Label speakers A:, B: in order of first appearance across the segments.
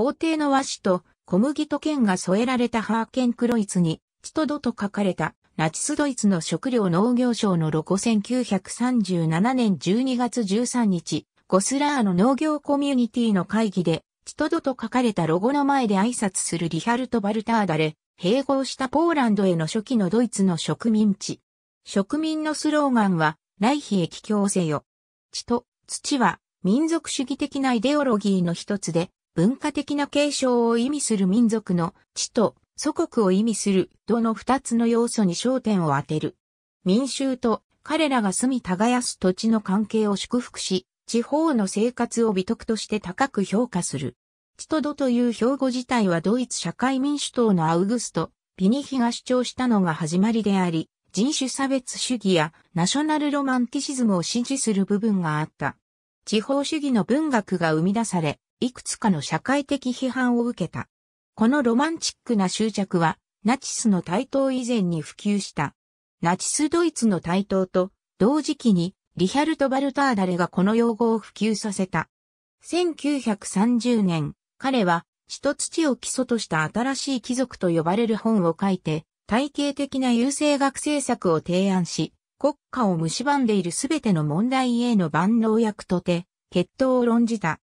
A: 皇帝の和紙と小麦と剣が添えられたハーケンクロイツに、チトドと書かれた、ナチスドイツの食料農業省のロゴ1937年12月13日、ゴスラーの農業コミュニティの会議で、チトドと書かれたロゴの前で挨拶するリハルト・バルターダレ、併合したポーランドへの初期のドイツの植民地。植民のスローガンは、来比へ帰郷せよ。地と土は民族主義的なイデオロギーの一つで、文化的な継承を意味する民族の地と祖国を意味する土の二つの要素に焦点を当てる。民衆と彼らが住み耕す土地の関係を祝福し、地方の生活を美徳として高く評価する。地と土という標語自体はドイツ社会民主党のアウグスト、ピニヒが主張したのが始まりであり、人種差別主義やナショナルロマンティシズムを支持する部分があった。地方主義の文学が生み出され、いくつかの社会的批判を受けた。このロマンチックな執着は、ナチスの台頭以前に普及した。ナチスドイツの台頭と、同時期に、リヒャルト・バルターダレがこの用語を普及させた。1930年、彼は、血と土を基礎とした新しい貴族と呼ばれる本を書いて、体系的な優勢学政策を提案し、国家を蝕んでいるすべての問題への万能薬とて、決闘を論じた。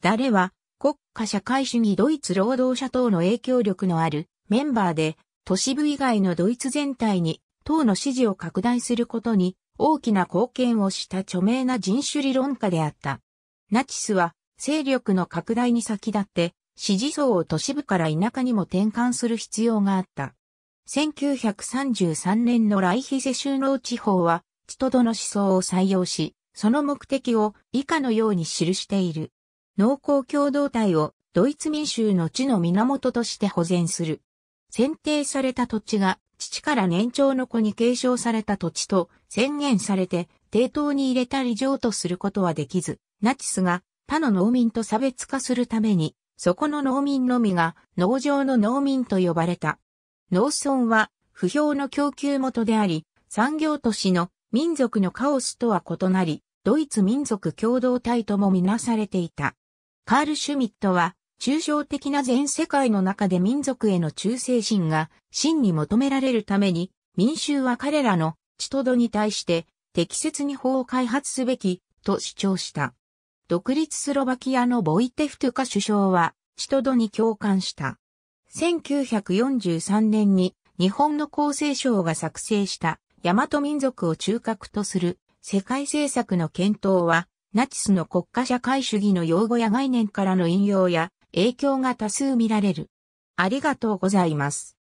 A: 誰は国家社会主義ドイツ労働者党の影響力のあるメンバーで都市部以外のドイツ全体に党の支持を拡大することに大きな貢献をした著名な人種理論家であった。ナチスは勢力の拡大に先立って支持層を都市部から田舎にも転換する必要があった。1933年のライヒセ州の地方は、チトドの思想を採用し、その目的を以下のように記している。農耕共同体をドイツ民衆の地の源として保全する。選定された土地が父から年長の子に継承された土地と宣言されて抵当に入れたり譲渡することはできず、ナチスが他の農民と差別化するために、そこの農民のみが農場の農民と呼ばれた。農村は不評の供給元であり、産業都市の民族のカオスとは異なり、ドイツ民族共同体ともみなされていた。カール・シュミットは、抽象的な全世界の中で民族への忠誠心が真に求められるために、民衆は彼らの地とどに対して適切に法を開発すべきと主張した。独立スロバキアのボイテフトゥカ首相は地と土に共感した。1943年に日本の厚生省が作成した大和民族を中核とする世界政策の検討はナチスの国家社会主義の用語や概念からの引用や影響が多数見られる。ありがとうございます。